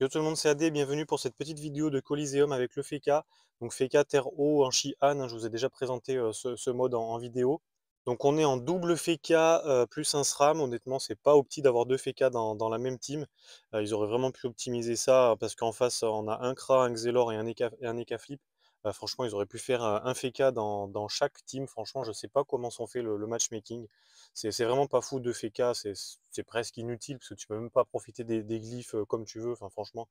Yo tout le monde, c'est AD, bienvenue pour cette petite vidéo de Coliseum avec le FECA. Donc FECA Terre haut en Han, hein, je vous ai déjà présenté euh, ce, mode en, vidéo. Donc on est en double FECA euh, plus un SRAM, honnêtement c'est pas opti d'avoir deux FECA dans, la même team. Euh, ils auraient vraiment pu optimiser ça parce qu'en face on a un KRA, un Xelor et un ECA, Flip. Bah, franchement, ils auraient pu faire un FK dans, chaque team. Franchement, je ne sais pas comment sont fait le, matchmaking. C'est vraiment pas fou de FK. C'est presque inutile parce que tu peux même pas profiter des, glyphes euh, comme tu veux. Enfin, franchement.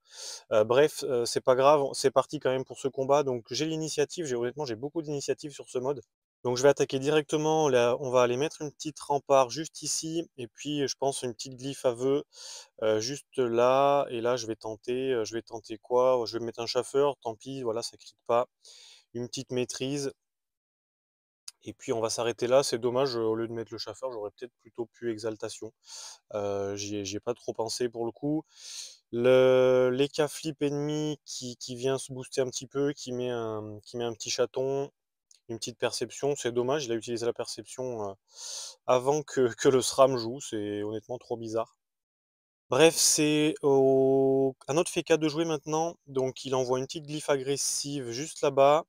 Euh, bref, euh, c'est pas grave. C'est parti quand même pour ce combat. Donc, j'ai l'initiative. Honnêtement, j'ai beaucoup d'initiatives sur ce mode. Donc je vais attaquer directement, on va aller mettre une petite rempart juste ici, et puis je pense une petite glyphe à juste là, et là je vais tenter, je vais tenter quoi Je vais mettre un chaffeur, tant pis, voilà, ça critique pas. Une petite maîtrise, et puis on va s'arrêter là, c'est dommage, au lieu de mettre le chauffeur, j'aurais peut-être plutôt pu exaltation. J'ai J'y ai, pas trop pensé pour le coup. Le, les flip ennemi qui, qui, vient se booster un petit peu, qui met un, qui met un petit chaton, une petite perception. C'est dommage, il a utilisé la perception euh, avant que, le SRAM joue. C'est honnêtement trop bizarre. Bref, c'est un autre fait Feka de jouer maintenant. Donc il envoie une petite glyphe agressive juste là-bas.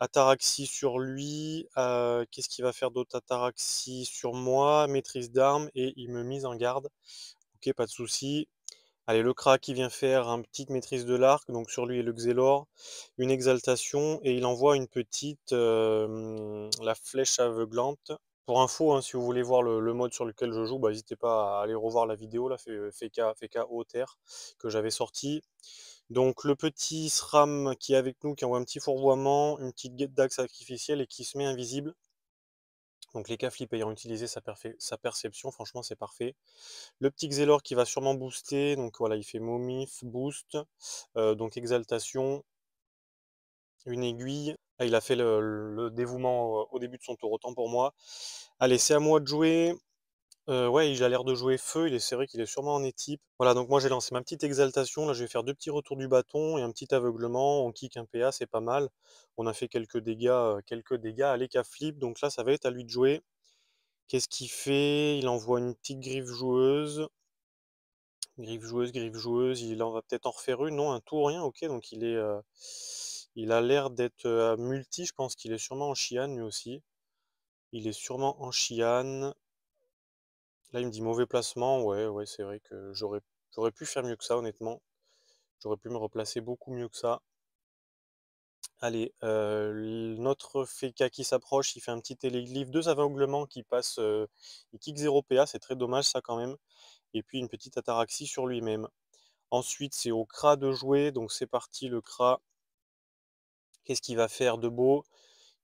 Ataraxie sur lui. Euh, qu'est-ce qu'il va faire d'autre Ataraxie sur moi. Maîtrise d'armes. Et il me mise en garde. Ok, pas de souci. Allez, le Kra qui vient faire une petite maîtrise de l'arc, donc sur lui et le Xelor, une exaltation, et il envoie une petite, la flèche aveuglante. Pour info, hein, si vous voulez voir le, mode sur lequel je joue, bah, n'hésitez pas à aller revoir la vidéo, la FK Hauteur que j'avais sorti. Donc le petit SRAM qui est avec nous, qui envoie un petit fourvoiement, une petite guette d'axe sacrificielle et qui se met invisible. Donc les Flip ayant utilisé sa, sa perception, franchement c'est parfait. Le petit Xelor qui va sûrement booster, donc voilà, il fait Momif, boost, euh, donc exaltation, une aiguille. Ah, il a fait le dévouement euh, au début de son tour, autant pour moi. Allez, c'est à moi de jouer ouais, il a l'air de jouer feu, il est, c'est vrai qu'il est sûrement en équipe. Voilà, donc moi j'ai lancé ma petite exaltation, là je vais faire deux petits retours du bâton et un petit aveuglement, on kick un PA, c'est pas mal. On a fait quelques dégâts, quelques dégâts, allez qu'à flip, donc là ça va être à lui de jouer. Qu'est-ce qu'il fait Il envoie une petite griffe joueuse. Griffe joueuse, griffe joueuse, il en va peut-être en refaire une, non, un tour, rien, ok, donc il est... il a l'air d'être multi, je pense qu'il est sûrement en Chian lui aussi. Il est sûrement en Chian. Là, il me dit mauvais placement. Ouais, ouais, c'est vrai que j'aurais, j'aurais pu faire mieux que ça, honnêtement. J'aurais pu me replacer beaucoup mieux que ça. Allez, euh, notre Feka qui s'approche, il fait un petit téléglyphe, deux aveuglements qui passent, euh, il kick 0 PA, c'est très dommage ça quand même. Et puis une petite ataraxie sur lui-même. Ensuite, c'est au Kra de jouer, donc c'est parti le Kra. Qu'est-ce qu'il va faire de beau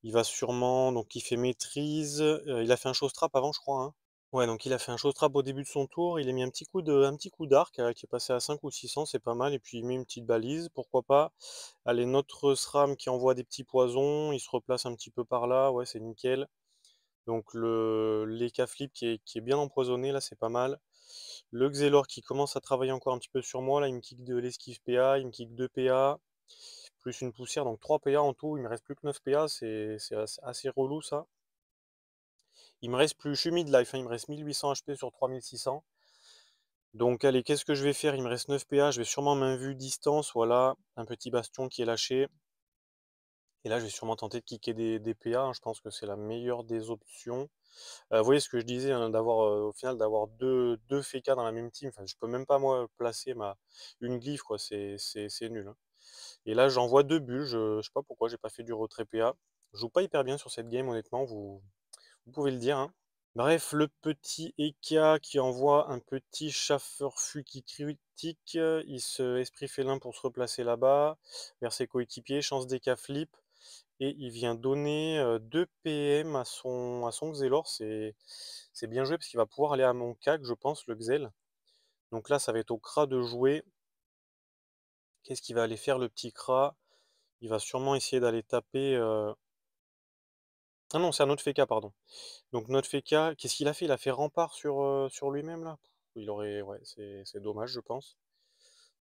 Il va sûrement, donc il fait maîtrise, euh, il a fait un trap avant je crois, hein. Ouais, donc il a fait un show trap au début de son tour, il a mis un petit coup petit coup d'arc euh, qui est passé à 5 ou 600, c'est pas mal, et puis il met une petite balise, pourquoi pas. Allez, notre SRAM qui envoie des petits poisons, il se replace un petit peu par là, ouais, c'est nickel. Donc le l'Eka qui est, bien empoisonné, là c'est pas mal. Le Xelor qui commence à travailler encore un petit peu sur moi, là il me kick de l'esquive PA, il me kick 2 PA, plus une poussière, donc 3 PA en tout, il me reste plus que 9 PA, c'est assez relou ça. Il me reste plus, je suis midlife, hein, il me reste 1800 HP sur 3600. Donc allez, qu'est-ce que je vais faire Il me reste 9 PA, je vais sûrement main vue distance, voilà, un petit bastion qui est lâché. Et là, je vais sûrement tenter de kicker des, PA, hein, je pense que c'est la meilleure des options. Euh, vous voyez ce que je disais, hein, d'avoir euh, au final d'avoir deux, deux FK dans la même team, enfin, je peux même pas moi placer ma, une glyphe, c'est nul. Et là, j'envoie deux bulles, je, ne sais pas pourquoi, j'ai pas fait du retrait PA. Je joue pas hyper bien sur cette game, honnêtement, vous, vous pouvez le dire. Hein. Bref, le petit Eka qui envoie un petit chaffeur fu qui critique. Euh, il se esprit félin pour se replacer là-bas vers ses coéquipiers. Chance d'Eka flip. Et il vient donner 2 euh, PM à son, à son Xelor. C'est bien joué parce qu'il va pouvoir aller à mon CAC, je pense, le Xel. Donc là, ça va être au Kra de jouer. Qu'est-ce qu'il va aller faire, le petit Kra Il va sûrement essayer d'aller taper. Euh, ah non, c'est un autre Feka, pardon. Donc notre Feka, qu'est-ce qu'il a fait Il a fait rempart sur, euh, sur lui-même là Il aurait. Ouais, c'est dommage, je pense.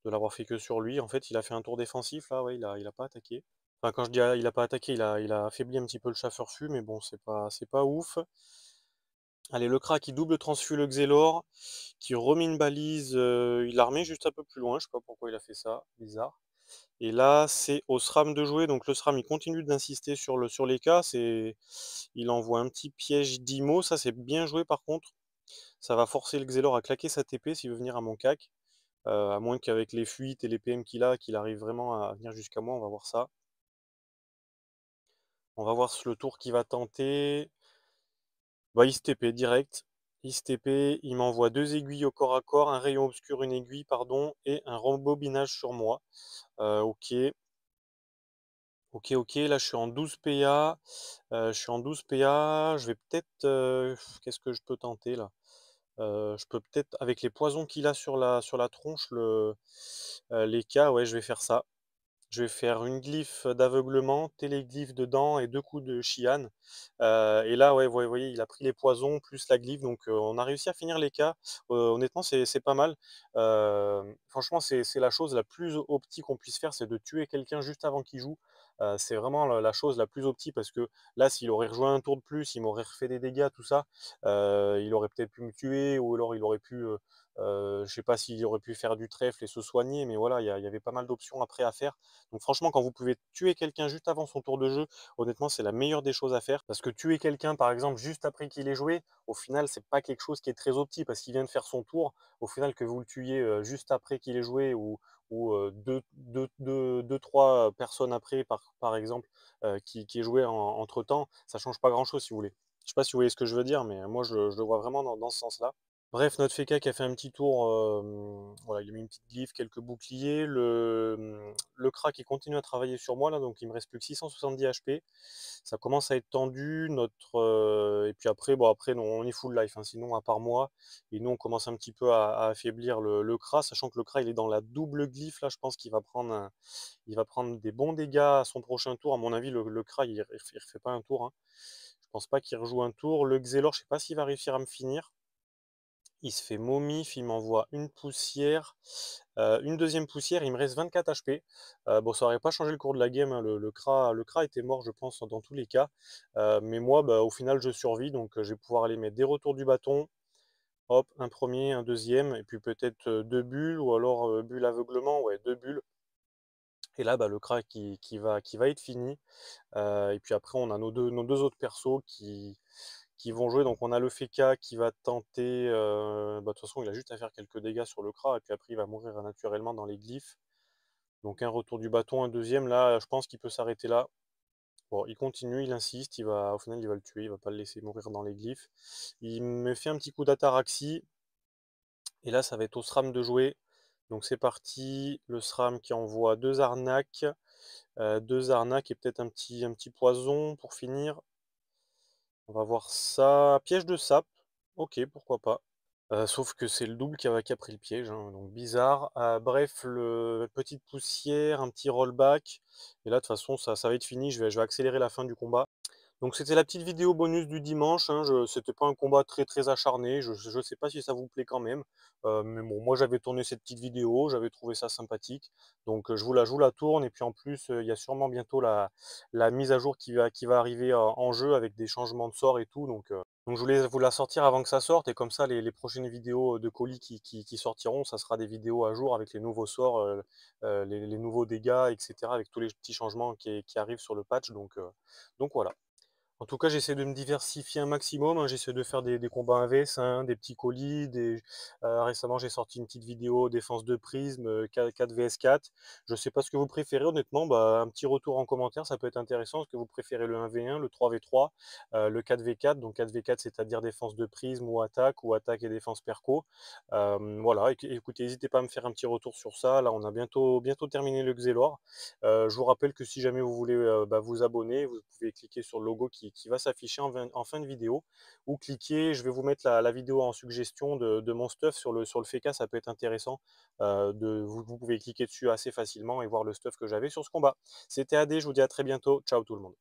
De l'avoir fait que sur lui. En fait, il a fait un tour défensif là, ouais, il n'a il a pas attaqué. Enfin, quand je dis il a pas attaqué, il a, il a affaibli un petit peu le fût, mais bon, c'est pas, pas ouf. Allez, le Kra qui double transfus le Xelor, qui remet une balise, euh, il la juste un peu plus loin, je sais pas pourquoi il a fait ça, bizarre. Et là, c'est au SRAM de jouer. Donc le SRAM, il continue d'insister sur, le, sur les cas. Il envoie un petit piège d'IMO. Ça, c'est bien joué par contre. Ça va forcer le Xelor à claquer sa TP s'il veut venir à mon CAC. Euh, à moins qu'avec les fuites et les PM qu'il a, qu'il arrive vraiment à venir jusqu'à moi. On va voir ça. On va voir le tour qu'il va tenter. Bah, il se TP direct. Istp, il m'envoie deux aiguilles au corps à corps, un rayon obscur, une aiguille, pardon, et un rembobinage sur moi. Euh, ok. Ok, ok, là je suis en 12 PA. Euh, je suis en 12 PA. Je vais peut-être. Euh, qu'est-ce que je peux tenter là Je peux peut-être, avec les poisons qu'il a sur la, sur la tronche, le, les cas, ouais, je vais faire ça. Je vais faire une glyphe d'aveuglement, téléglyphe dedans et deux coups de chiane et là, ouais, vous voyez, il a pris les poisons plus la glyphe, donc on a réussi à finir les cas. honnêtement, c'est pas mal. franchement, c'est la chose la plus optique qu'on puisse faire, c'est de tuer quelqu'un juste avant qu'il joue. c'est vraiment la, chose la plus optique parce que là, s'il aurait rejoint un tour de plus, il m'aurait refait des dégâts, tout ça, il aurait peut-être pu me tuer ou alors il aurait pu. je sais pas s'il aurait pu faire du trèfle et se soigner, mais voilà, il y, avait pas mal d'options après à faire. Donc franchement, quand vous pouvez tuer quelqu'un juste avant son tour de jeu, honnêtement, c'est la meilleure des choses à faire. Parce que tuer quelqu'un, par exemple, juste après qu'il ait joué, au final, c'est pas quelque chose qui est très opti parce qu'il vient de faire son tour. Au final, que vous le tuiez euh, juste après qu'il ait joué ou, ou euh, deux, trois personnes après, par, exemple, euh, qui, est joué entre temps, ça change pas grand chose si vous voulez. Je sais pas si vous voyez ce que je veux dire, mais moi, je, le vois vraiment dans ce sens-là. Bref, notre FECA qui a fait un petit tour, il a mis une petite glyphe, quelques boucliers, le, mmh, le qui continue à travailler sur moi là, donc il me reste plus que 670 HP, ça commence à être tendu, notre, et puis après, bon après on est full life, hein, sinon à part moi, et nous on commence un petit peu à, affaiblir le, le sachant que le KRA est dans la double glyphe là, je pense qu'il va prendre, va prendre des bons dégâts à son prochain tour, à mon avis le, le il, ne refait pas un tour, Je hein. je pense pas qu'il rejoue un tour, le Xelor je sais pas s'il va réussir à me finir, il se fait momif, il m'envoie une poussière, euh, une deuxième poussière, il me reste 24 HP. Euh, bon, ça n'aurait pas changé le cours de la game, hein, le, le, cra, le était mort, je pense, dans tous les cas. Euh, mais moi, bah, au final, je survis, donc je vais pouvoir aller mettre des retours du bâton. Hop, un premier, un deuxième, et puis peut-être deux bulles, ou alors bulle aveuglement, ouais, deux bulles. Et là, bah, le cra qui, va, qui va être fini. et puis après, on a nos deux, nos deux autres persos qui qui vont jouer. Donc on a le Feka qui va tenter, euh, bah, de toute façon il a juste à faire quelques dégâts sur le Kra, et puis après il va mourir naturellement dans les glyphes. Donc un retour du bâton, un deuxième, là je pense qu'il peut s'arrêter là. Bon, il continue, il insiste, il va, au final il va le tuer, il va pas le laisser mourir dans les glyphes. Il me fait un petit coup d'ataraxie, et là ça va être au SRAM de jouer. Donc c'est parti, le SRAM qui envoie deux arnaques, euh, deux arnaques et peut-être un petit, un petit poison pour finir. On va voir ça. Piège de sape. Ok, pourquoi pas. Euh, sauf que c'est le double qui a, pris le piège, hein. donc bizarre. Ah, bref, le, petite poussière, un petit rollback. Et là, de toute façon, ça, ça va être fini. je vais accélérer la fin du combat. Donc c'était la petite vidéo bonus du dimanche, hein, c'était pas un combat très très acharné, je ne sais pas si ça vous plaît quand même, euh, mais bon, moi j'avais tourné cette petite vidéo, j'avais trouvé ça sympathique, donc euh, je vous la joue la tourne, et puis en plus euh, il y a sûrement bientôt la, mise à jour qui va, qui va arriver en jeu avec des changements de sort et tout, donc, je voulais vous la sortir avant que ça sorte, et comme ça les, prochaines vidéos de colis qui, sortiront, ça sera des vidéos à jour avec les nouveaux sorts, les, nouveaux dégâts, etc., avec tous les petits changements qui, arrivent sur le patch, donc voilà. En tout cas, j'essaie de me diversifier un maximum. Hein. J'essaie de faire des, combats 1v1, hein, des petits colis. Euh, récemment, j'ai sorti une petite vidéo défense de prisme, 4 euh, vs 4 Je ne sais pas ce que vous préférez, honnêtement. Bah, un petit retour en commentaire, ça peut être intéressant. Est-ce que vous préférez le 1v1, le 3v3, euh, le 4v4 Donc 4v4, c'est-à-dire défense de prisme ou attaque, ou attaque et défense perco. voilà, écoutez, n'hésitez pas à me faire un petit retour sur ça. Là, on a bientôt, bientôt terminé le Xelor. je vous rappelle que si jamais vous voulez bah, vous abonner, vous pouvez cliquer sur le logo qui qui, va s'afficher en, fin de vidéo. Ou cliquez, je vais vous mettre la, vidéo en suggestion de, mon stuff sur le, sur le FECA, ça peut être intéressant. Euh, de, vous, vous pouvez cliquer dessus assez facilement et voir le stuff que j'avais sur ce combat. C'était AD, je vous dis à très bientôt. Ciao tout le monde.